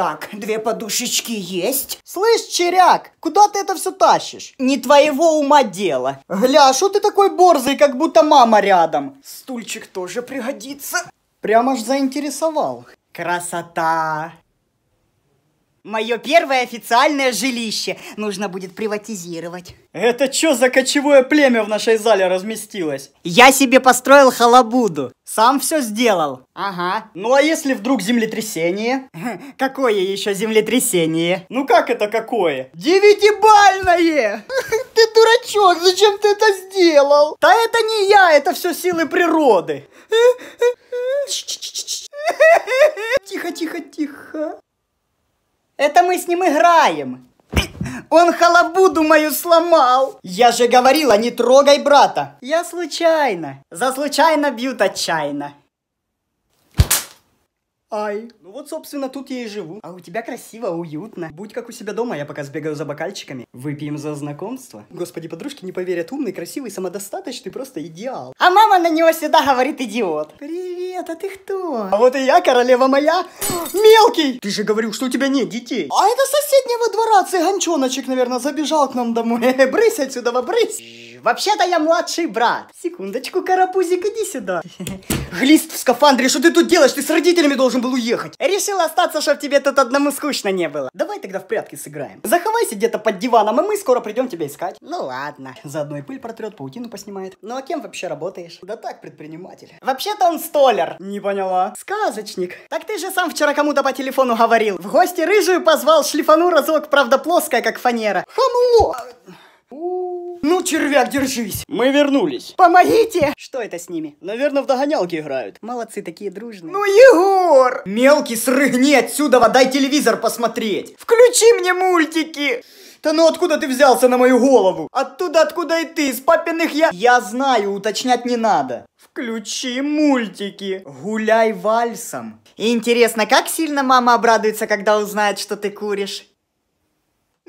Так, две подушечки есть. Слышь, Черяк, куда ты это все тащишь? Не твоего ума дело. Гля, что а ты такой борзый, как будто мама рядом? Стульчик тоже пригодится. Прямо аж заинтересовал. Красота! Мое первое официальное жилище нужно будет приватизировать. Это что за кочевое племя в нашей зале разместилось? Я себе построил халабуду. Сам все сделал. Ага. Ну а если вдруг землетрясение? Какое еще землетрясение? Ну как это какое? Девятибальное! Ты дурачок, зачем ты это сделал? Да это не я, это все силы природы. Тихо, тихо, тихо. Это мы с ним играем. Он халабуду мою сломал. Я же говорила, не трогай брата. Я случайно. За случайно бьют отчаянно. Ай. Ну вот, собственно, тут я и живу. А у тебя красиво, уютно. Будь как у себя дома, я пока сбегаю за бокальчиками. Выпьем за знакомство. Господи, подружки не поверят, умный, красивый, самодостаточный, просто идеал. А мама на него всегда говорит идиот. Привет, а ты кто? А вот и я, королева моя. Мелкий! Ты же говорил, что у тебя нет детей. А это соседнего двора цыганчоночек, наверное, забежал к нам домой. брысь отсюда, брысь. Вообще-то я младший брат. Секундочку, карапузик, иди сюда. Глист в скафандре, что ты тут делаешь? Ты с родителями должен был уехать. Решил остаться, чтобы тебе тут одному скучно не было. Давай тогда в прятки сыграем. Заховайся где-то под диваном, и мы скоро придем тебя искать. Ну ладно. Заодно и пыль протрет, паутину поснимает. Ну а кем вообще работаешь? Да так, предприниматель. Вообще-то он столер. Не поняла. Сказочник. Так ты же сам вчера кому-то по телефону говорил. В гости рыжую позвал, шлифану разок, правда плоская, как фанера. Хамло! А, ну, червяк, держись. Мы вернулись. Помогите! Что это с ними? Наверное, в догонялки играют. Молодцы, такие дружные. Ну, Егор! Мелкий, срыгни отсюда, дай телевизор посмотреть. Включи мне мультики. Да ну откуда ты взялся на мою голову? Оттуда, откуда и ты, из папиных я... Я знаю, уточнять не надо. Включи мультики. Гуляй вальсом. интересно, как сильно мама обрадуется, когда узнает, что ты куришь?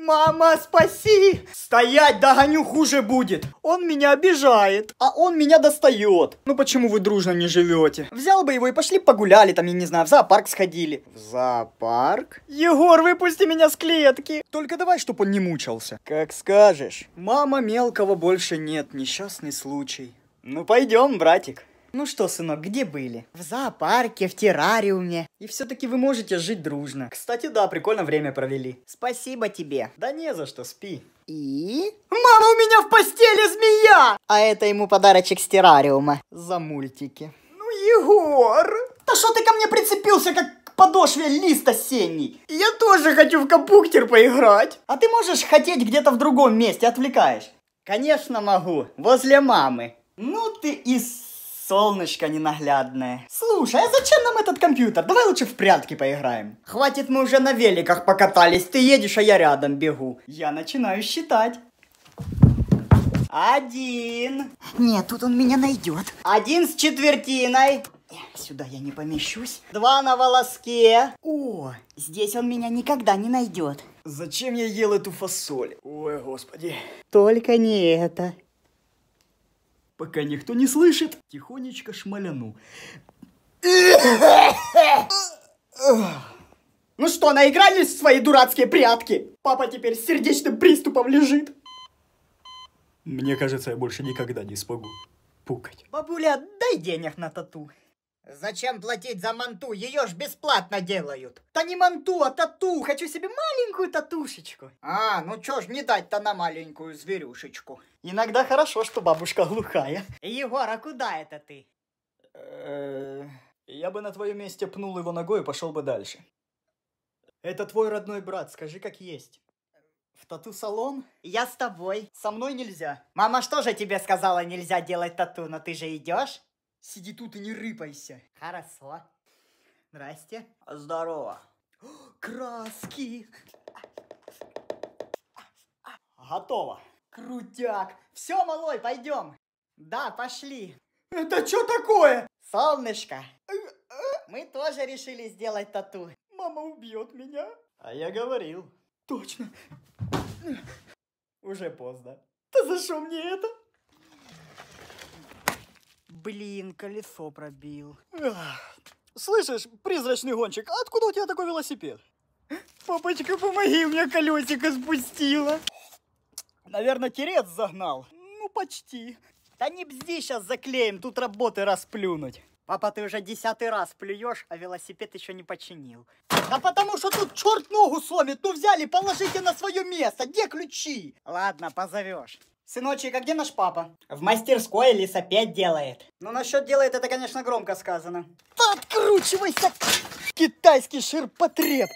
Мама, спаси! Стоять, догоню, хуже будет. Он меня обижает, а он меня достает. Ну почему вы дружно не живете? Взял бы его и пошли погуляли, там, я не знаю, в зоопарк сходили. В зоопарк? Егор, выпусти меня с клетки. Только давай, чтобы он не мучался. Как скажешь. Мама мелкого больше нет, несчастный случай. Ну пойдем, братик. Ну что, сынок, где были? В зоопарке, в террариуме. И все-таки вы можете жить дружно. Кстати, да, прикольно время провели. Спасибо тебе. Да не за что, спи. И? Мама, у меня в постели змея! А это ему подарочек с террариума. За мультики. Ну, Егор! Да что ты ко мне прицепился, как подошве лист осенний. Я тоже хочу в компьютер поиграть. А ты можешь хотеть где-то в другом месте, отвлекаешь? Конечно могу, возле мамы. Ну ты и Солнышко ненаглядное. Слушай, а зачем нам этот компьютер? Давай лучше в прятки поиграем. Хватит, мы уже на великах покатались. Ты едешь, а я рядом бегу. Я начинаю считать. Один. Нет, тут он меня найдет. Один с четвертиной. Сюда я не помещусь. Два на волоске. О, здесь он меня никогда не найдет. Зачем я ел эту фасоль? Ой, господи. Только не это пока никто не слышит, тихонечко шмаляну. Ну что, наигрались в свои дурацкие прятки? Папа теперь с сердечным приступом лежит. Мне кажется, я больше никогда не смогу пукать. Бабуля, дай денег на тату. Зачем платить за манту? Ее ж бесплатно делают. Да не манту, а тату. Хочу себе маленькую татушечку. А, ну чё ж не дать-то на маленькую зверюшечку. Иногда хорошо, что бабушка глухая. Егор, а куда это ты? Э, я бы на твоем месте пнул его ногой и пошел бы дальше. Это твой родной брат, скажи как есть. В тату-салон? Я с тобой. Со мной нельзя. Мама, что же тебе сказала нельзя делать тату, но ты же идешь? Сиди тут и не рыпайся. Хорошо. Здрасте. Здорово. Краски. Готово. Крутяк. Все, малой, пойдем. Да, пошли. Это что такое? Солнышко. Мы тоже решили сделать тату. Мама убьет меня. А я говорил. Точно. Уже поздно. Ты за что мне это? Блин, колесо пробил. Слышишь, призрачный гонщик, а откуда у тебя такой велосипед? Папочка, помоги, у меня колесико спустило. Наверное, терец загнал. Ну, почти. Да не бзди, сейчас заклеим, тут работы расплюнуть. Папа, ты уже десятый раз плюешь, а велосипед еще не починил. Да потому что тут черт ногу сломит, ну взяли, положите на свое место, где ключи? Ладно, позовешь. Сыночек, а где наш папа? В мастерской лис опять делает. Ну, насчет делает, это, конечно, громко сказано. Откручивайся, китайский ширпотреб!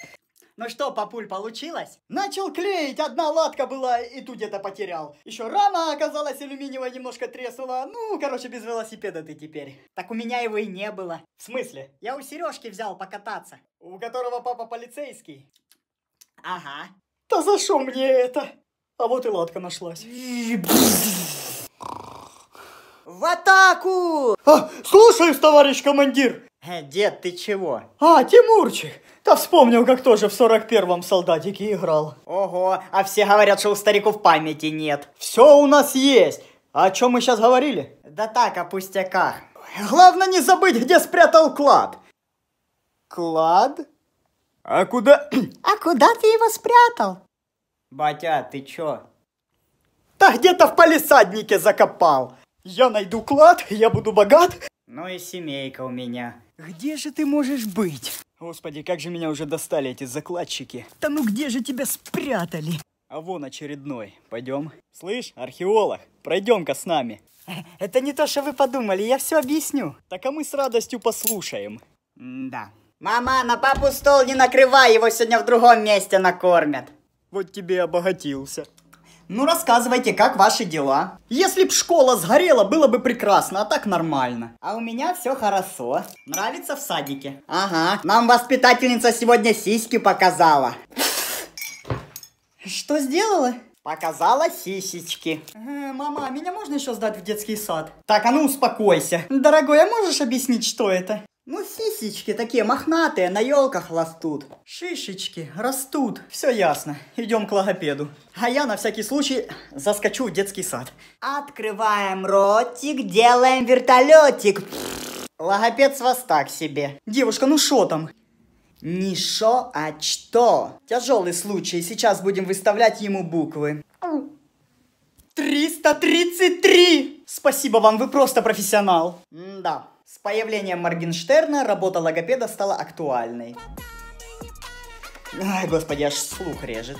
Ну что, папуль, получилось? Начал клеить, одна латка была, и тут где-то потерял. Еще рано оказалась алюминиевая, немножко треснула. Ну, короче, без велосипеда ты теперь. Так у меня его и не было. В смысле? Я у Сережки взял покататься. У которого папа полицейский. Ага. Да за что мне это? А вот и ладка нашлась. В атаку! А, слушаюсь, товарищ командир! Э, дед, ты чего? А, Тимурчик! Да вспомнил, как тоже в 41-м солдатике играл. Ого, а все говорят, что у стариков памяти нет. Все у нас есть. А о чем мы сейчас говорили? Да так, о пустяках. Главное не забыть, где спрятал клад. Клад? А куда... а куда ты его спрятал? Батя, ты чё? Да где-то в палисаднике закопал. Я найду клад, я буду богат. Ну и семейка у меня. Где же ты можешь быть? Господи, как же меня уже достали эти закладчики. Да ну где же тебя спрятали? А вон очередной. Пойдем. Слышь, археолог, пройдем-ка с нами. Это не то, что вы подумали, я все объясню. Так а мы с радостью послушаем. М да. Мама, на папу стол не накрывай, его сегодня в другом месте накормят. Вот тебе обогатился. Ну рассказывайте, как ваши дела? Если б школа сгорела, было бы прекрасно, а так нормально. А у меня все хорошо. Нравится в садике? Ага, нам воспитательница сегодня сиськи показала. Что сделала? Показала сисечки. Э, мама, а меня можно еще сдать в детский сад? Так, а ну успокойся. Дорогой, а можешь объяснить, что это? Ну, сисечки такие мохнатые, на елках растут. Шишечки растут. Все ясно. Идем к логопеду. А я на всякий случай заскочу в детский сад. Открываем ротик, делаем вертолетик. Логопед с вас так себе. Девушка, ну что там? Не шо, а что? Тяжелый случай. Сейчас будем выставлять ему буквы. 333! Спасибо вам, вы просто профессионал. М да. С появлением Моргенштерна работа логопеда стала актуальной. Ай, господи, аж слух режет.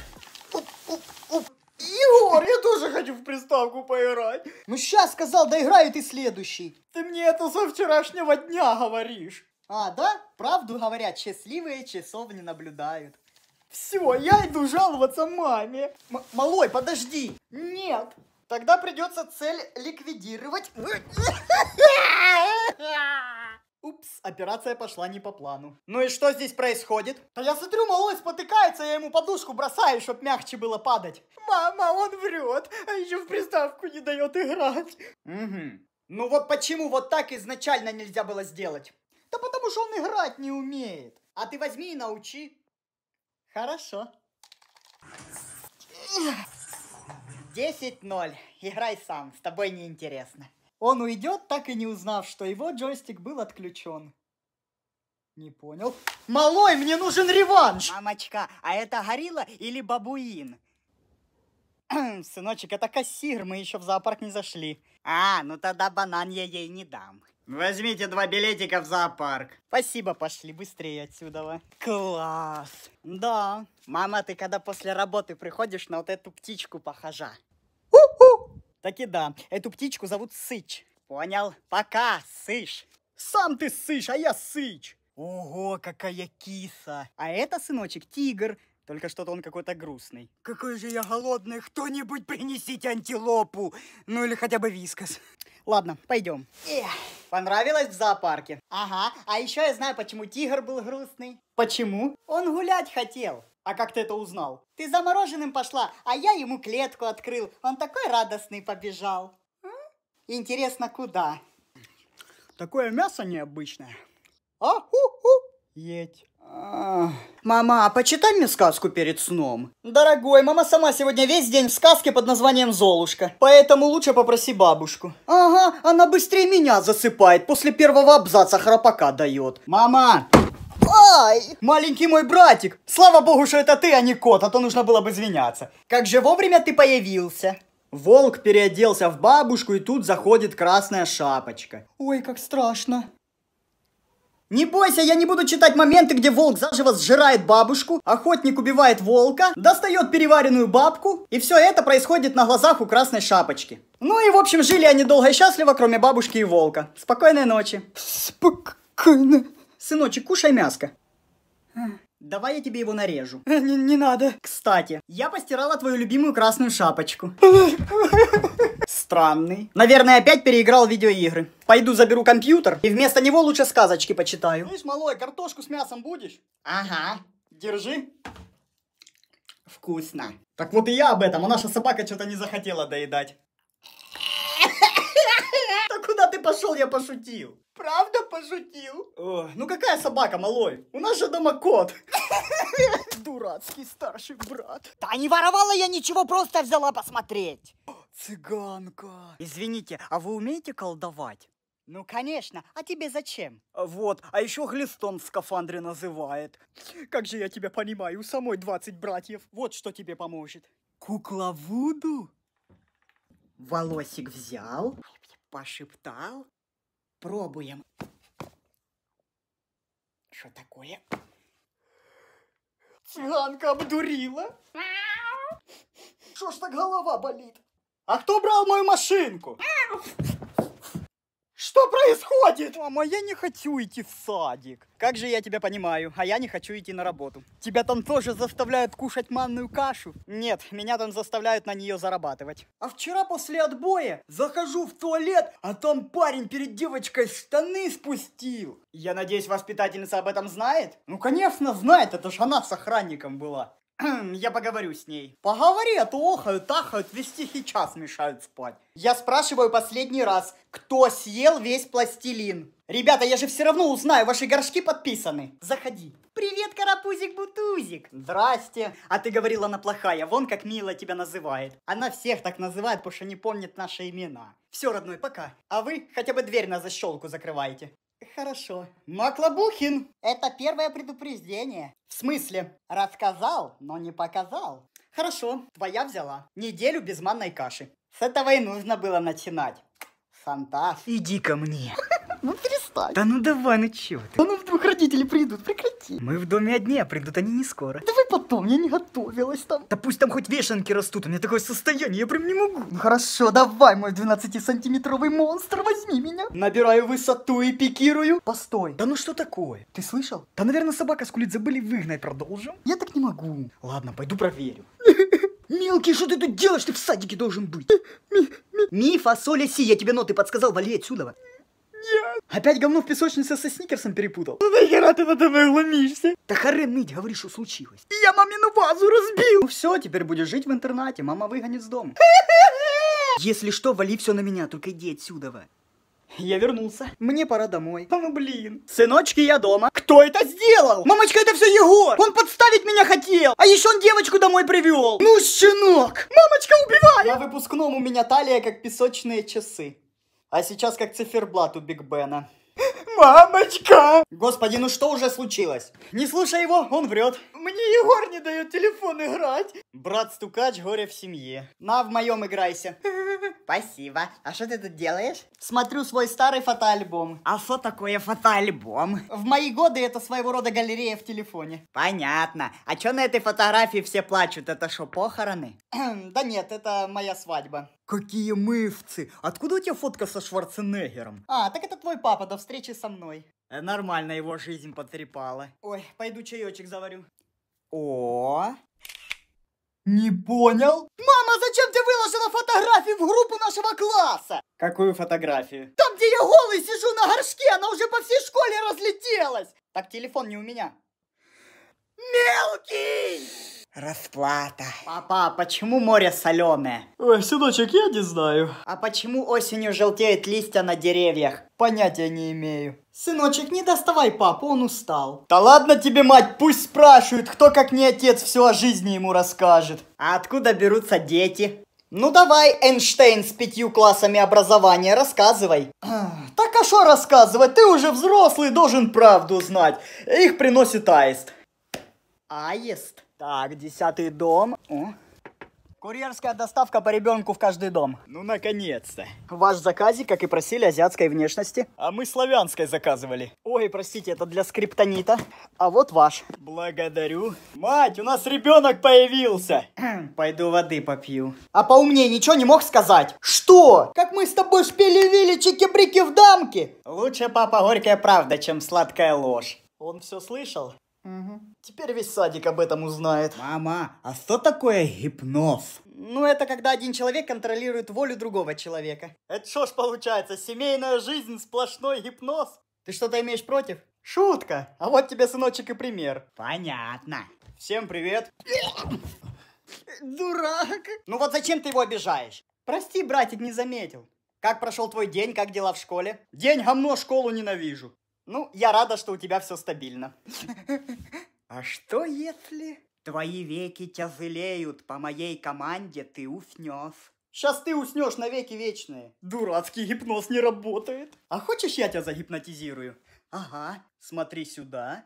Егор, я тоже хочу в приставку поиграть. Ну сейчас сказал, доиграю ты следующий. Ты мне это со вчерашнего дня говоришь. А, да? Правду говорят, счастливые часов не наблюдают. Все, я иду жаловаться маме. М малой, подожди. Нет, Тогда придется цель ликвидировать. Ну, Упс, операция пошла не по плану. Ну и что здесь происходит? Да я смотрю, малой спотыкается, я ему подушку бросаю, чтоб мягче было падать. Мама, он врет, а еще в приставку не дает играть. Угу. Ну вот почему вот так изначально нельзя было сделать? Да потому что он играть не умеет. А ты возьми и научи. Хорошо. Ugh. 10-0. Играй сам, с тобой неинтересно. Он уйдет, так и не узнав, что его джойстик был отключен. Не понял. Малой, мне нужен реванш! Мамочка, а это горилла или бабуин? Сыночек, это кассир, мы еще в зоопарк не зашли. А, ну тогда банан я ей не дам. Возьмите два билетика в зоопарк. Спасибо, пошли быстрее отсюда. Класс. Да. Мама, ты когда после работы приходишь на вот эту птичку похожа? Таки да, эту птичку зовут Сыч. Понял? Пока, Сыч. Сам ты Сыч, а я Сыч. Ого, какая киса. А это, сыночек, тигр. Только что-то он какой-то грустный. Какой же я голодный. Кто-нибудь принесите антилопу. Ну или хотя бы вискас. Ладно, пойдем. Эх. Понравилось в зоопарке? Ага. А еще я знаю, почему тигр был грустный. Почему? Он гулять хотел. А как ты это узнал? Ты за замороженным пошла, а я ему клетку открыл. Он такой радостный побежал. А? Интересно, куда? Такое мясо необычное. А, ху, ху. Еть. А. Мама, а почитай мне сказку перед сном. Дорогой, мама сама сегодня весь день в сказке под названием «Золушка». Поэтому лучше попроси бабушку. Ага, она быстрее меня засыпает. После первого абзаца храпака дает. Мама! Ай! Маленький мой братик! Слава богу, что это ты, а не кот, а то нужно было бы извиняться. Как же вовремя ты появился. Волк переоделся в бабушку, и тут заходит красная шапочка. Ой, как страшно. Не бойся, я не буду читать моменты, где волк заживо сжирает бабушку, охотник убивает волка, достает переваренную бабку, и все это происходит на глазах у красной шапочки. Ну и в общем жили они долго и счастливо, кроме бабушки и волка. Спокойной ночи. Спокойно. Сыночек, кушай мяско. А. Давай я тебе его нарежу. Э, не, не надо. Кстати, я постирала твою любимую красную шапочку. Странный. Наверное, опять переиграл видеоигры. Пойду заберу компьютер и вместо него лучше сказочки почитаю. Слышь, малой, картошку с мясом будешь? Ага. Держи. Вкусно. Так вот и я об этом, а наша собака что-то не захотела доедать. Да куда ты пошел, я пошутил. Правда пошутил? О, ну какая собака, малой? У нас же дома кот. Дурацкий старший брат. Да не воровала я ничего, просто взяла посмотреть. Цыганка. Извините, а вы умеете колдовать? Ну, конечно. А тебе зачем? А вот, а еще глистом в скафандре называет. Как же я тебя понимаю, у самой 20 братьев. Вот что тебе поможет. Кукла Вуду? Волосик взял, пошептал, Пробуем. Что такое? Цыганка обдурила. Что ж так голова болит. А кто брал мою машинку? Что происходит? Мама, я не хочу идти в садик. Как же я тебя понимаю, а я не хочу идти на работу. Тебя там тоже заставляют кушать манную кашу? Нет, меня там заставляют на нее зарабатывать. А вчера после отбоя захожу в туалет, а там парень перед девочкой штаны спустил. Я надеюсь, воспитательница об этом знает? Ну, конечно, знает, это же она с охранником была. Я поговорю с ней. Поговори, а то охают, ахают, вести сейчас мешают спать. Я спрашиваю последний раз, кто съел весь пластилин? Ребята, я же все равно узнаю, ваши горшки подписаны. Заходи. Привет, карапузик-бутузик. Здрасте. А ты говорила, она плохая, вон как мило тебя называет. Она всех так называет, потому что не помнит наши имена. Все, родной, пока. А вы хотя бы дверь на защелку закрываете. Хорошо. Маклабухин. Это первое предупреждение. В смысле? Рассказал, но не показал. Хорошо, твоя взяла. Неделю без манной каши. С этого и нужно было начинать. Шантаж. Иди ко мне. Ну перестань. Да ну давай, ну чего ты? Да ну ваших родителей придут, прекрати. Мы в доме одни, а придут они не скоро. Давай потом, я не готовилась там. Да пусть там хоть вешенки растут, у меня такое состояние, я прям не могу. Ну хорошо, давай, мой 12-сантиметровый монстр, возьми меня. Набираю высоту и пикирую. Постой. Да ну что такое? Ты слышал? Да, наверное, собака скулит, забыли выгнать, продолжим. Я так не могу. Ладно, пойду проверю. Мелкий, что ты тут делаешь? Ты в садике должен быть. Ми, фасоля, си, я тебе ноты подсказал, вали отсюда. Опять говно в песочнице со сникерсом перепутал? Ну нахера ты надо мной ломишься? Да хрен ныть, говори, что случилось. Я мамину вазу разбил. Ну все, теперь будешь жить в интернате, мама выгонит с дома. Если что, вали все на меня, только иди отсюда. Ва. Я вернулся. Мне пора домой. Мама, ну, блин. Сыночки, я дома. Кто это сделал? Мамочка, это все Егор. Он подставить меня хотел. А еще он девочку домой привел. Ну, щенок. Мамочка убивает. На выпускном у меня талия, как песочные часы. А сейчас как циферблат у Биг Бена. Мамочка! Господи, ну что уже случилось? Не слушай его, он врет. Мне Егор не дает телефон играть. Брат-стукач, горе в семье. На, в моем играйся. Спасибо. А что ты тут делаешь? Смотрю свой старый фотоальбом. А что такое фотоальбом? В мои годы это своего рода галерея в телефоне. Понятно. А что на этой фотографии все плачут? Это что, похороны? Эм, да нет, это моя свадьба. Какие мывцы! Откуда у тебя фотка со Шварценеггером? А, так это твой папа до встречи со мной. Э, нормально его жизнь потрепала. Ой, пойду чаечек заварю. О, не понял? Мама, зачем ты выложила фотографии в группу нашего класса? Какую фотографию? Там, где я голый сижу на горшке, она уже по всей школе разлетелась. Так телефон не у меня. Мелкий! Расплата. Папа, а почему море соленое? Ой, сыночек, я не знаю. А почему осенью желтеют листья на деревьях? Понятия не имею. Сыночек, не доставай папу, он устал. Да ладно тебе, мать, пусть спрашивают, кто как не отец все о жизни ему расскажет. А откуда берутся дети? Ну давай, Эйнштейн с пятью классами образования, рассказывай. Так а что рассказывать? Ты уже взрослый, должен правду знать. Их приносит аист. Аист. Так, десятый дом. О. Курьерская доставка по ребенку в каждый дом. Ну, наконец-то. Ваш заказик, как и просили, азиатской внешности. А мы славянской заказывали. Ой, простите, это для скриптонита. А вот ваш. Благодарю. Мать, у нас ребенок появился. Пойду воды попью. А поумнее ничего не мог сказать? Что? Как мы с тобой шпили-вили чики-брики в дамке? Лучше, папа, горькая правда, чем сладкая ложь. Он все слышал? Угу. Теперь весь садик об этом узнает. Мама, а что такое гипноз? Ну, это когда один человек контролирует волю другого человека. Это что ж получается, семейная жизнь сплошной гипноз? Ты что-то имеешь против? Шутка! А вот тебе, сыночек, и пример. Понятно. Всем привет. Дурак! Ну вот зачем ты его обижаешь? Прости, братик, не заметил. Как прошел твой день, как дела в школе? День говно, школу ненавижу. Ну, я рада, что у тебя все стабильно. А что если... Твои веки тяжелеют, по моей команде ты уснешь. Сейчас ты уснешь на веки вечные. Дурацкий гипноз не работает. А хочешь, я тебя загипнотизирую? Ага, смотри сюда.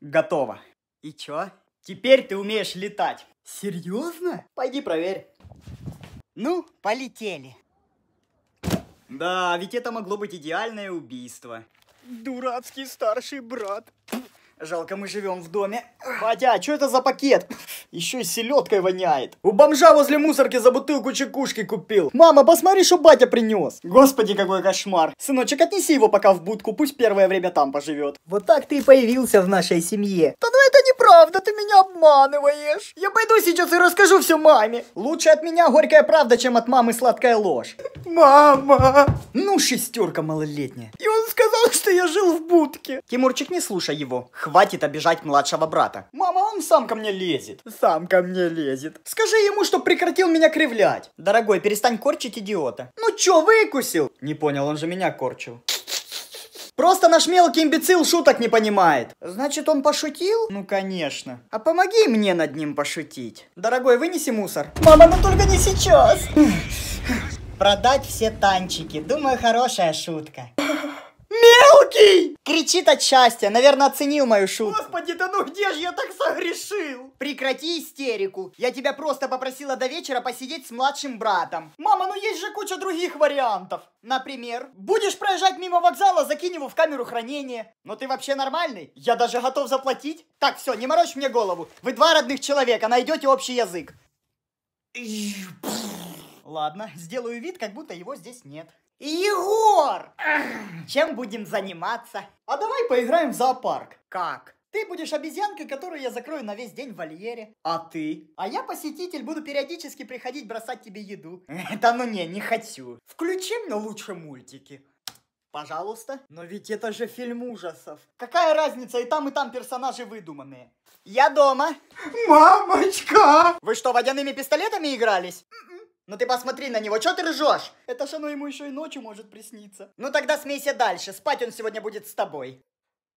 Готово. И чё? Теперь ты умеешь летать. Серьезно? Пойди проверь. Ну, полетели. Да, ведь это могло быть идеальное убийство. Дурацкий старший брат. Жалко, мы живем в доме. Батя, а что это за пакет? Еще и селедкой воняет. У бомжа возле мусорки за бутылку чекушки купил. Мама, посмотри, что батя принес. Господи, какой кошмар. Сыночек, отнеси его пока в будку, пусть первое время там поживет. Вот так ты и появился в нашей семье. Да ну это не правда, ты меня обманываешь. Я пойду сейчас и расскажу все маме. Лучше от меня горькая правда, чем от мамы сладкая ложь. Мама. Ну, шестерка малолетняя. И он сказал, что я жил в будке. Тимурчик, не слушай его. Хватит обижать младшего брата. Мама, он сам ко мне лезет. Сам ко мне лезет. Скажи ему, что прекратил меня кривлять. Дорогой, перестань корчить идиота. Ну чё, выкусил? Не понял, он же меня корчил. Просто наш мелкий имбецил шуток не понимает. Значит, он пошутил? Ну, конечно. А помоги мне над ним пошутить. Дорогой, вынеси мусор. Мама, ну только не сейчас. Продать все танчики. Думаю, хорошая шутка. Мелкий! Кричит от счастья, наверное, оценил мою шутку. Господи, да ну где же я так согрешил? Прекрати истерику. Я тебя просто попросила до вечера посидеть с младшим братом. Мама, ну есть же куча других вариантов. Например, будешь проезжать мимо вокзала, закинь его в камеру хранения. Но ты вообще нормальный? Я даже готов заплатить. Так, все, не морочь мне голову. Вы два родных человека, найдете общий язык. Ладно, сделаю вид, как будто его здесь нет. Егор! Чем будем заниматься? А давай поиграем в зоопарк. Как? Ты будешь обезьянкой, которую я закрою на весь день в вольере. А ты? А я посетитель, буду периодически приходить бросать тебе еду. Да ну не, не хочу. Включи мне лучше мультики. Пожалуйста. Но ведь это же фильм ужасов. Какая разница, и там, и там персонажи выдуманные. Я дома. Мамочка! Вы что, водяными пистолетами игрались? М-м-м. Ну ты посмотри на него, что ты ржешь? Это ж оно ему еще и ночью может присниться. Ну тогда смейся дальше, спать он сегодня будет с тобой.